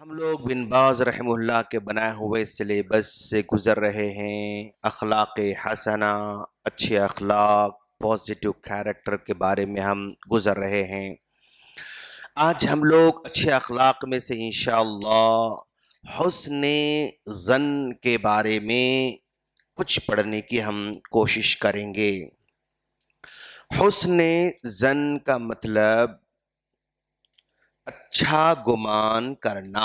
हम लोग बिन बाज़ रहमुल्ला के बनाए हुए सिलेबस से गुज़र रहे हैं अखलाक हसना अच्छे अखलाक पॉजिटिव कैरेक्टर के बारे में हम गुज़र रहे हैं आज हम लोग अच्छे अखलाक में से इन हसन जन के बारे में कुछ पढ़ने की हम कोशिश करेंगे हसन जन का मतलब अच्छा गुमान करना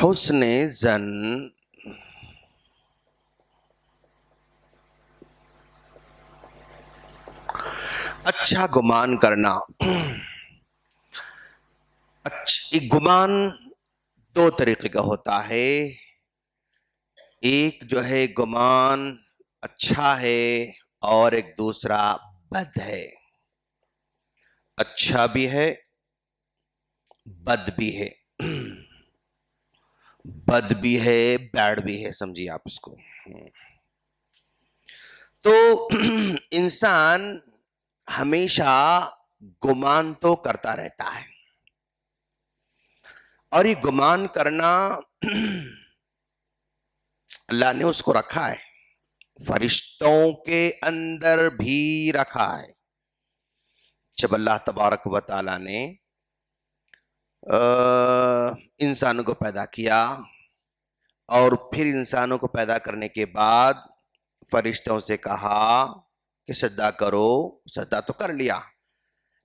हुसन जन अच्छा गुमान करना अच्छा गुमान दो तरीके का होता है एक जो है गुमान अच्छा है और एक दूसरा बद है अच्छा भी है बद भी है बद भी है बैड भी है समझिए आप इसको तो इंसान हमेशा गुमान तो करता रहता है और ये गुमान करना अल्लाह ने उसको रखा है फरिश्तों के अंदर भी रखा है जब अल्लाह तबारक वाली ने इंसानों को पैदा किया और फिर इंसानों को पैदा करने के बाद फरिश्तों से कहा कि सदा करो सदा तो कर लिया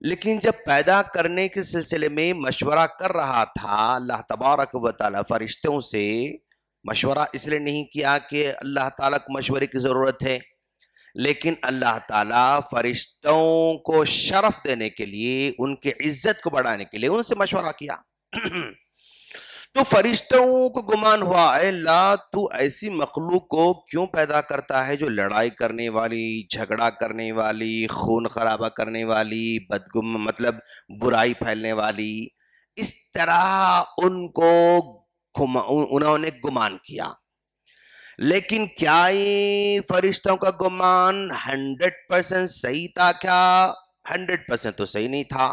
लेकिन जब पैदा करने के सिलसिले में मशवरा कर रहा था अल्लाह तबारक वाली फरिश्तों से मशवरा इसलिए नहीं किया कि अल्लाह ताला को मशवरे की ज़रूरत है लेकिन अल्लाह ताला फरिश्तों को शरफ देने के लिए उनकी इज्जत को बढ़ाने के लिए उनसे मशवरा किया तो फरिश्तों को गुमान हुआ अल्लाह तू ऐसी मखलूक को क्यों पैदा करता है जो लड़ाई करने वाली झगड़ा करने वाली खून खराबा करने वाली बदगुम मतलब बुराई फैलने वाली इस तरह उनको उन्होंने गुमान किया लेकिन क्या ये फरिश्तों का गुमान हंड्रेड परसेंट सही था क्या हंड्रेड परसेंट तो सही नहीं था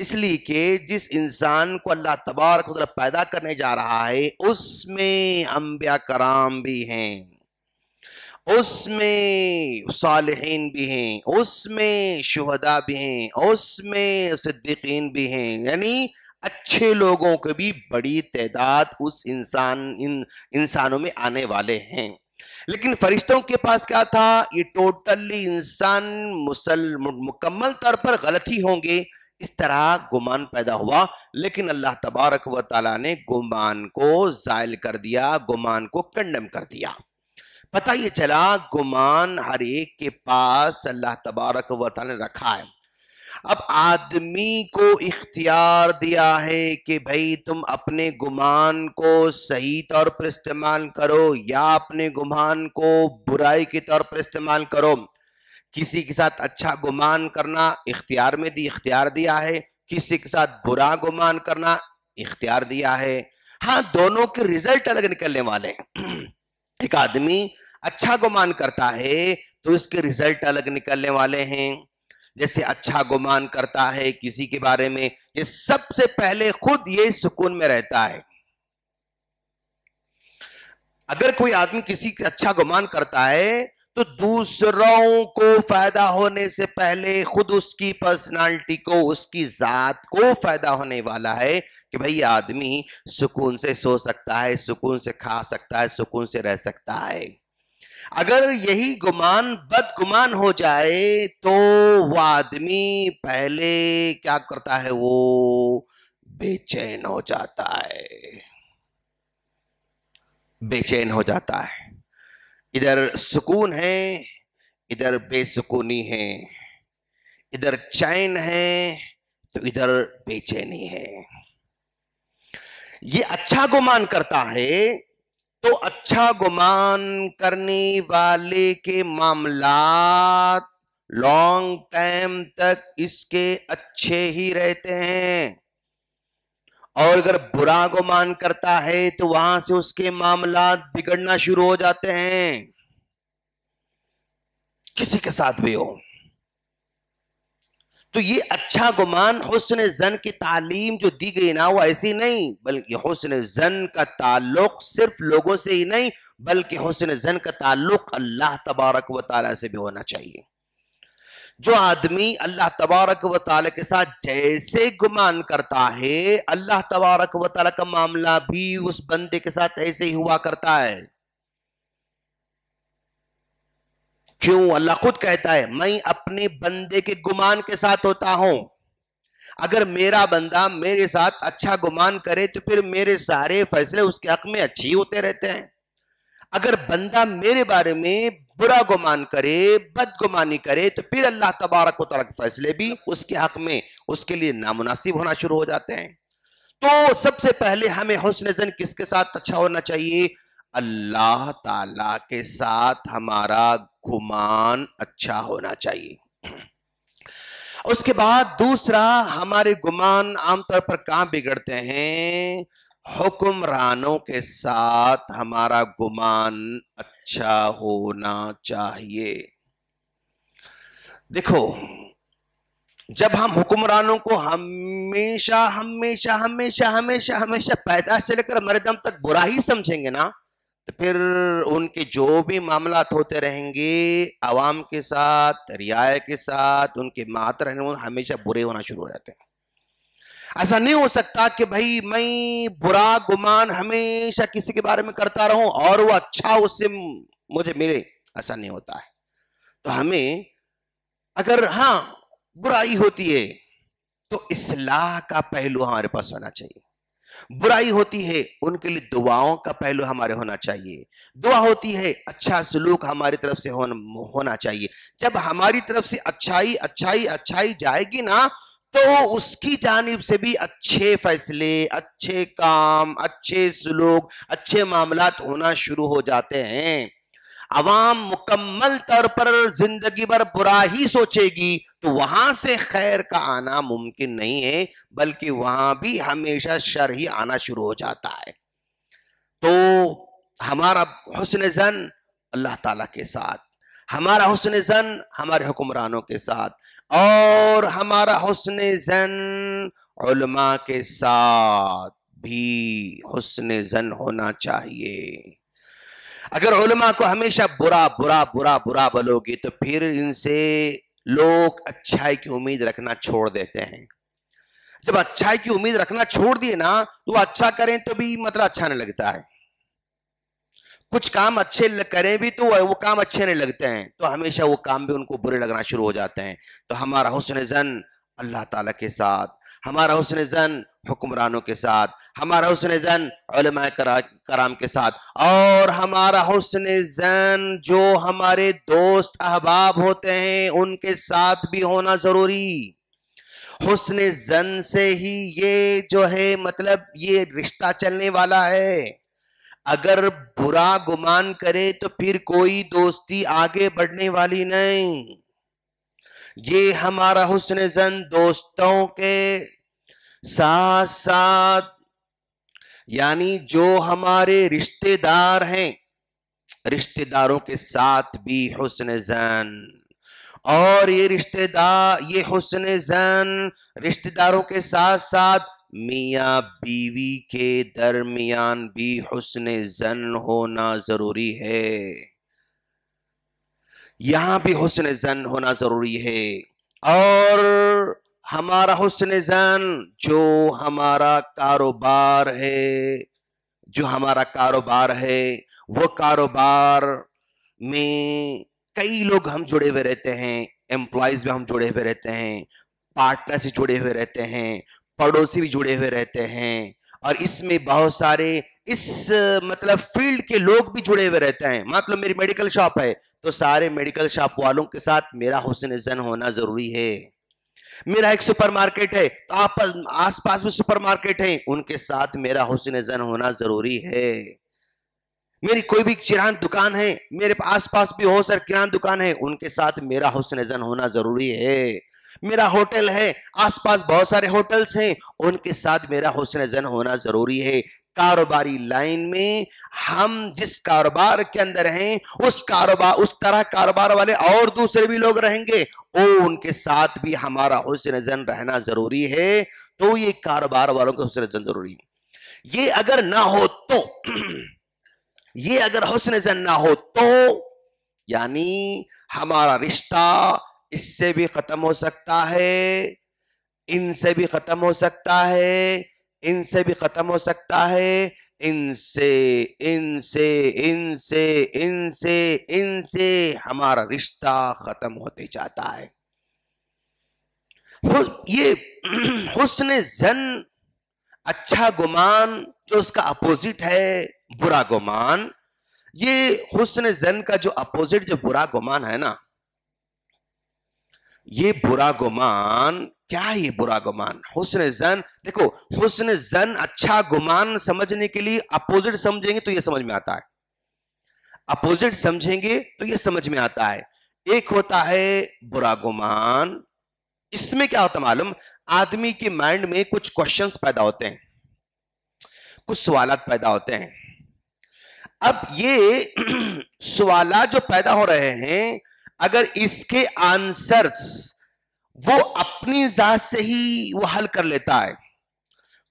इसलिए कि जिस इंसान को अल्लाह तबार पैदा करने जा रहा है उसमें अंबिया कराम भी हैं उसमें सालहीन भी हैं उसमें शहदा भी हैं उसमें सिद्दीकीन भी हैं यानी अच्छे लोगों के भी बड़ी तादाद उस इंसान इन इंसानों में आने वाले हैं लेकिन फरिश्तों के पास क्या था ये टोटली इंसान मुसल मुकम्मल तौर पर गलत ही होंगे इस तरह गुमान पैदा हुआ लेकिन अल्लाह तबारक व ताला ने गुमान को जायल कर दिया गुमान को कंडम कर दिया पता ये चला गुमान हर एक के पास अल्लाह तबारक व ताला ने रखा है अब आदमी को इख्तियार दिया है कि भाई तुम अपने गुमान को सही तौर पर इस्तेमाल करो या अपने गुमान को बुराई के तौर पर इस्तेमाल करो किसी के साथ अच्छा गुमान करना इख्तियार में दी इख्तियार दिया है किसी के साथ बुरा गुमान करना इख्तियार दिया है हाँ दोनों के रिजल्ट अलग निकलने वाले हैं एक आदमी अच्छा गुमान करता है तो इसके रिजल्ट अलग निकलने वाले हैं जैसे अच्छा गुमान करता है किसी के बारे में ये सबसे पहले खुद ये सुकून में रहता है अगर कोई आदमी किसी का अच्छा गुमान करता है तो दूसरों को फायदा होने से पहले खुद उसकी पर्सनालिटी को उसकी जात को फायदा होने वाला है कि भाई आदमी सुकून से सो सकता है सुकून से खा सकता है सुकून से रह सकता है अगर यही गुमान बदगुमान हो जाए तो वह आदमी पहले क्या करता है वो बेचैन हो जाता है बेचैन हो जाता है इधर सुकून है इधर बेसुकूनी है इधर चैन है तो इधर बेचैनी है ये अच्छा गुमान करता है तो अच्छा गुमान करने वाले के मामलात लॉन्ग टाइम तक इसके अच्छे ही रहते हैं और अगर बुरा गुमान करता है तो वहां से उसके मामला बिगड़ना शुरू हो जाते हैं किसी के साथ भी हो तो ये अच्छा गुमान हुसन जन की तालीम जो दी गई ना वो ऐसी नहीं बल्कि हुसन जन का ताल्लुक सिर्फ लोगों से ही नहीं बल्कि हसन जन का ताल्लुक अल्लाह तबारक व ताली से भी होना चाहिए जो आदमी अल्लाह तबारक व ताली के साथ जैसे गुमान करता है अल्लाह तबारक व ताली का मामला भी उस बंदे के साथ ऐसे ही हुआ करता है क्यों अल्लाह खुद कहता है मैं अपने बंदे के गुमान के साथ होता हूं अगर मेरा बंदा मेरे साथ अच्छा गुमान करे तो फिर मेरे सारे फैसले उसके हक में अच्छे होते रहते हैं अगर बंदा मेरे बारे में बुरा गुमान करे बदगुमानी करे तो फिर अल्लाह तबारक वाल के फैसले भी उसके हक में उसके लिए नामुनासिब होना शुरू हो जाते हैं तो सबसे पहले हमें हुसन जन किसके साथ अच्छा होना चाहिए अल्लाह ताला के साथ हमारा गुमान अच्छा होना चाहिए उसके बाद दूसरा हमारे गुमान आमतौर पर कहां बिगड़ते हैं हुक्मरानों के साथ हमारा गुमान अच्छा होना चाहिए देखो जब हम हुक्मरानों को हमेशा हमेशा हमेशा हमेशा हमेशा पैदा से लेकर मरे दम तक बुरा ही समझेंगे ना तो फिर उनके जो भी मामला होते रहेंगे आवाम के साथ रियाय के साथ उनके मात्र हमेशा बुरे होना शुरू हो जाते हैं ऐसा नहीं हो सकता कि भाई मैं बुरा गुमान हमेशा किसी के बारे में करता रहूं और वो अच्छा उससे मुझे मिले ऐसा नहीं होता है तो हमें अगर हाँ बुराई होती है तो इसलाह का पहलू हमारे पास होना चाहिए बुराई होती है उनके लिए दुआओं का पहलू हमारे होना चाहिए दुआ होती है अच्छा सलूक हमारी तरफ से होना चाहिए जब हमारी तरफ से अच्छाई अच्छाई अच्छाई जाएगी ना तो उसकी जानिब से भी अच्छे फैसले अच्छे काम अच्छे सलूक अच्छे मामला होना शुरू हो जाते हैं अवाम मुकम्मल तौर पर जिंदगी भर बुरा ही सोचेगी तो वहां से खैर का आना मुमकिन नहीं है बल्कि वहां भी हमेशा शर ही आना शुरू हो जाता है तो हमारा हुसन जन अल्लाह ताला के साथ हमारा हुसन जन हमारे हुक्मरानों के साथ और हमारा हुसन जन के साथ भी हुसन जन होना चाहिए अगर उलमा को हमेशा बुरा बुरा बुरा बुरा बोलोगे तो फिर इनसे लोग अच्छाई की उम्मीद रखना छोड़ देते हैं जब अच्छाई की उम्मीद रखना छोड़ दिए ना तो अच्छा करें तो भी मतलब अच्छा नहीं लगता है कुछ काम अच्छे करें भी तो वो काम अच्छे नहीं लगते हैं तो हमेशा वो काम भी उनको बुरे लगना शुरू हो जाते हैं तो हमारा हुसन जन अल्लाह ताला के साथ हमारा हुसन जन हुक्मरानों के साथ हमारा हुसन जन करा, कराम के साथ और हमारा हुसन जन जो हमारे दोस्त अहबाब होते हैं उनके साथ भी होना ज़रूरी हुसन जन से ही ये जो है मतलब ये रिश्ता चलने वाला है अगर बुरा गुमान करे तो फिर कोई दोस्ती आगे बढ़ने वाली नहीं ये हमारा हुसन जन दोस्तों के साथ साथ यानी जो हमारे रिश्तेदार हैं रिश्तेदारों के साथ भी हुसन जन और ये रिश्तेदार ये हुसन जन रिश्तेदारों के साथ साथ मियाँ बीवी के दरमियान भी हुसन जन होना ज़रूरी है यहाँ भी हुसन जन होना ज़रूरी है और हमारा हुसन जन जो हमारा कारोबार है जो हमारा कारोबार है वो कारोबार में कई लोग हम जुड़े हुए रहते हैं एम्प्लॉयज़ भी हम जुड़े हुए रहते हैं पार्टनर से जुड़े हुए रहते हैं पड़ोसी भी जुड़े हुए रहते हैं और इसमें बहुत सारे इस मतलब फील्ड के लोग भी जुड़े हुए रहते हैं मतलब मेरी मेडिकल शॉप है तो सारे मेडिकल शॉप वालों के साथ मेरा हुसन जन होना जरूरी है मेरा एक सुपरमार्केट है तो आप आस पास में सुपरमार्केट है उनके साथ मेरा हुसन जन होना जरूरी है मेरी कोई भी किरान दुकान है मेरे आस पास भी हो सर किरान दुकान है उनके साथ मेरा हुसन जन होना जरूरी है मेरा होटल है आसपास बहुत सारे होटल्स हैं उनके साथ मेरा हुसन जन होना जरूरी है कारोबारी लाइन में हम जिस कारोबार के अंदर हैं उस कारोबार उस तरह कारोबार वाले और दूसरे भी लोग रहेंगे और उनके साथ भी हमारा हुसन जन रहना जरूरी है तो ये कारोबार वालों का हुसन जन जरूरी है ये अगर ना हो तो ये अगर हुसन जन ना हो तो यानी हमारा रिश्ता इससे भी खत्म हो सकता है इनसे भी खत्म हो सकता है इनसे भी खत्म हो सकता है इनसे इनसे इनसे इनसे इनसे हमारा रिश्ता खत्म होते जाता है ये हुस्न जन अच्छा गुमान जो उसका अपोजिट है बुरा गुमान ये हुस्न जन का जो अपोजिट जो बुरा गुमान है ना ये बुरा गुमान क्या ये बुरा गुमान हुसन जन देखो हुसन जन अच्छा गुमान समझने के लिए अपोजिट समझेंगे तो ये समझ में आता है अपोजिट समझेंगे तो ये समझ में आता है एक होता है बुरा गुमान इसमें क्या होता मालूम आदमी के माइंड में कुछ क्वेश्चंस पैदा होते हैं कुछ सवाल पैदा होते हैं अब ये सवाल जो पैदा हो रहे हैं अगर इसके आंसर्स वो अपनी जात से ही वो हल कर लेता है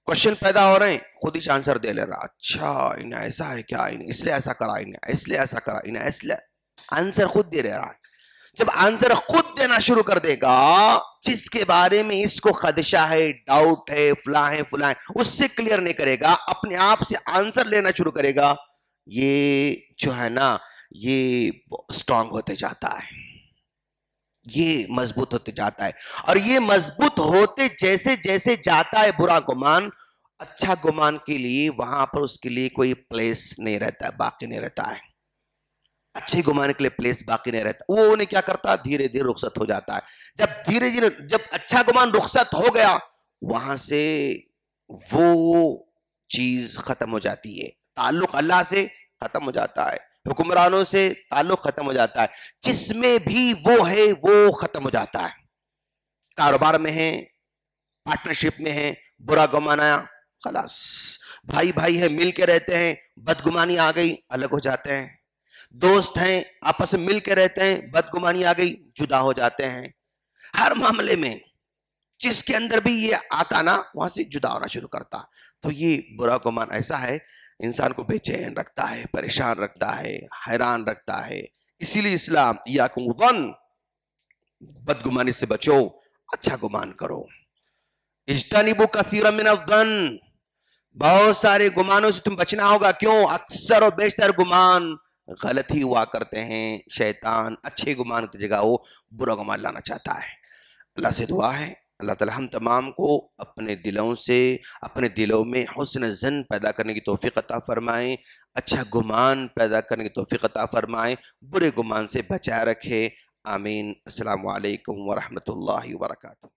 क्वेश्चन पैदा हो रहे हैं खुद ही आंसर दे ले रहा अच्छा इन्हें ऐसा है क्या इन्हें इसलिए ऐसा करा इन्हें इसलिए ऐसा करा इन्हें इसलिए आंसर खुद दे रहा है जब आंसर खुद देना शुरू कर देगा जिसके बारे में इसको खदशा है डाउट है फुला है फुला है उससे क्लियर नहीं करेगा अपने आप से आंसर लेना शुरू करेगा ये जो है ना ये स्ट्रांग होते जाता है ये मजबूत होते जाता है और ये मजबूत होते जैसे जैसे जाता है बुरा गुमान अच्छा गुमान के लिए वहां पर उसके लिए कोई प्लेस नहीं रहता है बाकी नहीं रहता है अच्छे गुमान के लिए प्लेस बाकी नहीं रहता वो उन्हें क्या करता है धीरे धीरे रुखसत हो जाता है जब धीरे धीरे जब अच्छा गुमान रुखसत हो गया वहां से वो चीज खत्म हो जाती है ताल्लुक अल्लाह से खत्म हो जाता है हुक्मरानों से ताल्लुक खत्म हो जाता है जिसमें भी वो है वो खत्म हो जाता है कारोबार में है पार्टनरशिप में है बुरा गुमाना खलास भाई भाई है मिल के रहते हैं बदगुमानी आ गई अलग हो जाते हैं दोस्त हैं आपस में मिल के रहते हैं बदगुमानी आ गई जुदा हो जाते हैं हर मामले में जिसके अंदर भी ये आता ना वहां से जुदा होना शुरू करता तो ये बुरा गुमान ऐसा है इंसान को बेचैन रखता है परेशान रखता है हैरान रखता है इसीलिए इस्लाम या कुन बदगुमानी से बचो अच्छा गुमान करो इजतनीबू कसीर बहुत सारे गुमानों से तुम बचना होगा क्यों अक्सर और बेशतर गुमान गलत ही हुआ करते हैं शैतान अच्छे गुमान की जगह वो बुरा गुमान लाना चाहता है अल्लाह से दुआ है अल्लाह ताला हम तमाम को अपने दिलों से अपने दिलों में हसन जन पैदा करने की तोफ़ी अता फ़रमाएँ अच्छा गुमान पैदा करने की तोफ़ी अता फ़रमाएँ बुरे गुमान से बचाए रखें आमीन अल्लाम वरहमल वर्का